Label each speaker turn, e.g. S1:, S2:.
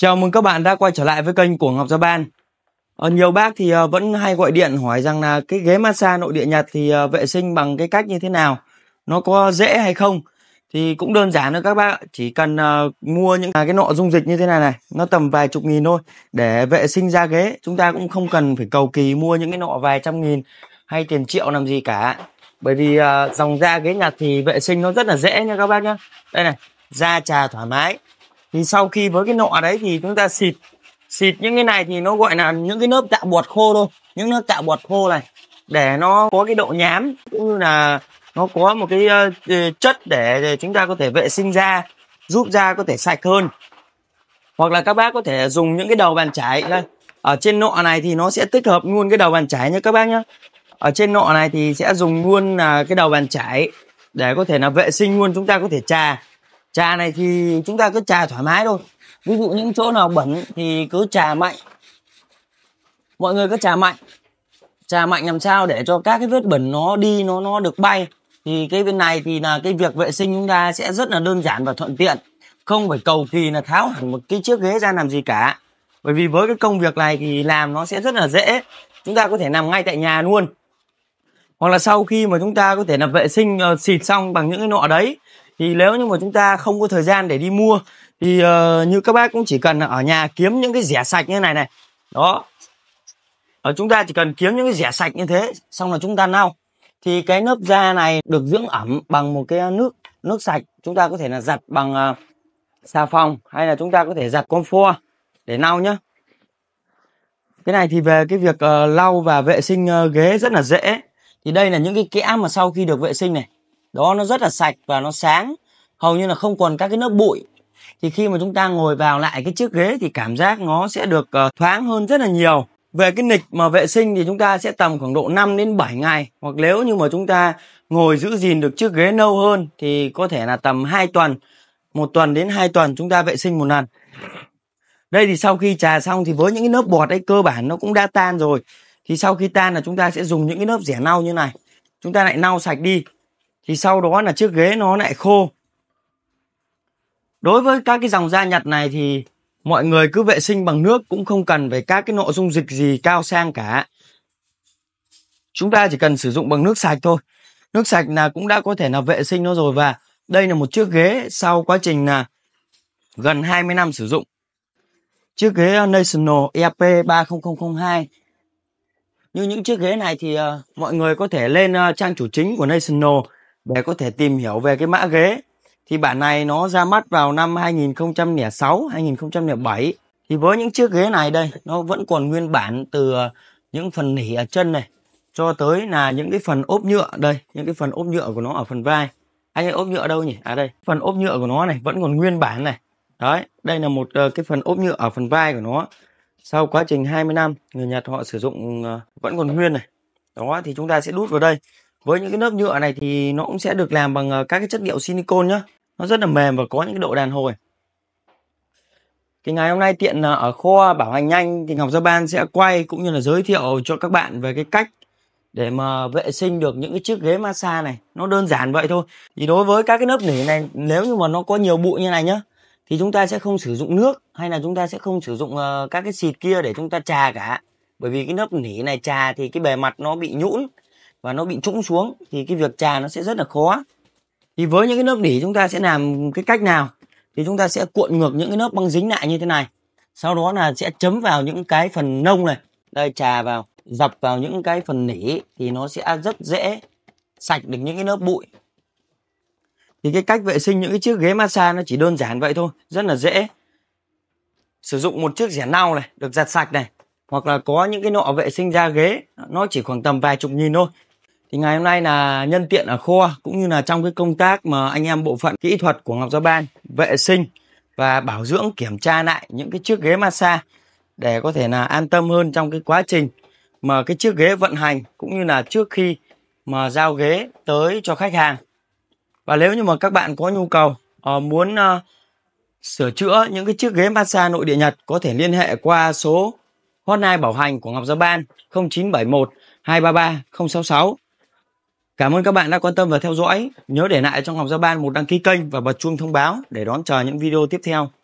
S1: Chào mừng các bạn đã quay trở lại với kênh của Ngọc Gia Ban. À, nhiều bác thì ờ, vẫn hay gọi điện hỏi rằng là cái ghế massage nội địa Nhật thì ờ, vệ sinh bằng cái cách như thế nào, nó có dễ hay không? Thì cũng đơn giản thôi các bác, chỉ cần à, mua những cái nọ dung dịch như thế này này, nó tầm vài chục nghìn thôi để vệ sinh ra ghế. Chúng ta cũng không cần phải cầu kỳ mua những cái nọ vài trăm nghìn hay tiền triệu làm gì cả. Bởi vì à, dòng da ghế Nhật thì vệ sinh nó rất là dễ nha các bác nhá. Đây này, da trà thoải mái thì sau khi với cái nọ đấy thì chúng ta xịt xịt những cái này thì nó gọi là những cái lớp tạo bọt khô thôi những lớp tạo bọt khô này để nó có cái độ nhám cũng như là nó có một cái uh, chất để ờ, chúng ta có thể vệ sinh da giúp da có thể sạch hơn hoặc là các bác có thể dùng những cái đầu bàn chải đây ở trên nọ này thì nó sẽ tích hợp luôn cái đầu bàn chải nha các bác nhé ở trên nọ này thì sẽ dùng luôn là cái đầu bàn chải để có thể là vệ sinh luôn chúng ta có thể trà trà này thì chúng ta cứ trà thoải mái thôi ví dụ những chỗ nào bẩn thì cứ trà mạnh mọi người cứ trà mạnh trà mạnh làm sao để cho các cái vết bẩn nó đi nó nó được bay thì cái bên này thì là cái việc vệ sinh chúng ta sẽ rất là đơn giản và thuận tiện không phải cầu kỳ là tháo hẳn một cái chiếc ghế ra làm gì cả bởi vì với cái công việc này thì làm nó sẽ rất là dễ chúng ta có thể nằm ngay tại nhà luôn hoặc là sau khi mà chúng ta có thể là vệ sinh uh, xịt xong bằng những cái nọ đấy thì nếu như mà chúng ta không có thời gian để đi mua thì uh, như các bác cũng chỉ cần ở nhà kiếm những cái rẻ sạch như này này đó ở ờ, chúng ta chỉ cần kiếm những cái rẻ sạch như thế xong là chúng ta lau thì cái lớp da này được dưỡng ẩm bằng một cái nước nước sạch chúng ta có thể là giặt bằng uh, xà phòng hay là chúng ta có thể giặt con để lau nhá cái này thì về cái việc uh, lau và vệ sinh uh, ghế rất là dễ thì đây là những cái kẽ mà sau khi được vệ sinh này đó nó rất là sạch và nó sáng hầu như là không còn các cái lớp bụi thì khi mà chúng ta ngồi vào lại cái chiếc ghế thì cảm giác nó sẽ được uh, thoáng hơn rất là nhiều về cái nịch mà vệ sinh thì chúng ta sẽ tầm khoảng độ 5 đến 7 ngày hoặc nếu như mà chúng ta ngồi giữ gìn được chiếc ghế lâu hơn thì có thể là tầm 2 tuần một tuần đến 2 tuần chúng ta vệ sinh một lần đây thì sau khi trà xong thì với những cái lớp bọt ấy cơ bản nó cũng đã tan rồi thì sau khi tan là chúng ta sẽ dùng những cái lớp rẻ lau như này chúng ta lại lau sạch đi thì sau đó là chiếc ghế nó lại khô đối với các cái dòng da nhật này thì mọi người cứ vệ sinh bằng nước cũng không cần phải các cái nội dung dịch gì cao sang cả chúng ta chỉ cần sử dụng bằng nước sạch thôi nước sạch là cũng đã có thể là vệ sinh nó rồi và đây là một chiếc ghế sau quá trình là gần 20 năm sử dụng chiếc ghế National EP 30002 như những chiếc ghế này thì uh, mọi người có thể lên uh, trang chủ chính của National để có thể tìm hiểu về cái mã ghế thì bản này nó ra mắt vào năm 2006 2007 thì với những chiếc ghế này đây nó vẫn còn nguyên bản từ những phần nỉ ở chân này cho tới là những cái phần ốp nhựa đây những cái phần ốp nhựa của nó ở phần vai anh ấy ốp nhựa đâu nhỉ à đây phần ốp nhựa của nó này vẫn còn nguyên bản này đấy đây là một uh, cái phần ốp nhựa ở phần vai của nó sau quá trình 20 năm người Nhật họ sử dụng uh, vẫn còn nguyên này đó thì chúng ta sẽ đút vào đây với những cái nớp nhựa này thì nó cũng sẽ được làm bằng ờ, các cái chất liệu silicon nhá nó rất là mềm và có những cái độ đàn hồi thì ngày hôm nay tiện ờ, ở kho bảo hành nhanh thì Ngọc Ban sẽ quay cũng như là giới thiệu cho các bạn về cái cách để mà vệ sinh được những cái chiếc ghế massage này nó đơn giản vậy thôi thì đối với các cái nớp nỉ này nếu như mà nó có nhiều bụi như này nhá thì chúng ta sẽ không sử dụng nước hay là chúng ta sẽ không sử dụng ờ, các cái xịt kia để chúng ta trà cả bởi vì cái nớp nỉ này trà thì cái bề mặt nó bị nhũn và nó bị trũng xuống thì cái việc trà nó sẽ rất là khó thì với những cái lớp đỉ chúng ta sẽ làm cái cách nào thì chúng ta sẽ cuộn ngược những cái lớp băng dính lại như thế này sau đó là sẽ chấm vào những cái phần nông này đây trà vào dập vào những cái phần nỉ thì nó sẽ rất dễ sạch được những cái lớp bụi thì cái cách vệ sinh những cái chiếc ghế massage nó chỉ đơn giản vậy thôi rất là dễ sử dụng một chiếc rẻ lau này được giặt sạch này hoặc là có những cái nọ vệ sinh da ghế nó chỉ khoảng tầm vài chục nghìn thôi thì ngày hôm nay là nhân tiện ở kho cũng như là trong cái công tác mà anh em bộ phận kỹ thuật của Ngọc Giao Ban vệ sinh và bảo dưỡng kiểm tra lại những cái chiếc ghế massage để có thể là an tâm hơn trong cái quá trình mà cái chiếc ghế vận hành cũng như là trước khi mà giao ghế tới cho khách hàng và nếu như mà các bạn có nhu cầu uh, muốn uh, sửa chữa những cái chiếc ghế massage nội địa Nhật có thể liên hệ qua số hotline bảo hành của Ngọc Gia Ban 0971 233 066 Cảm ơn các bạn đã quan tâm và theo dõi. Nhớ để lại cho ngọc Gia Ban một đăng ký kênh và bật chuông thông báo để đón chờ những video tiếp theo.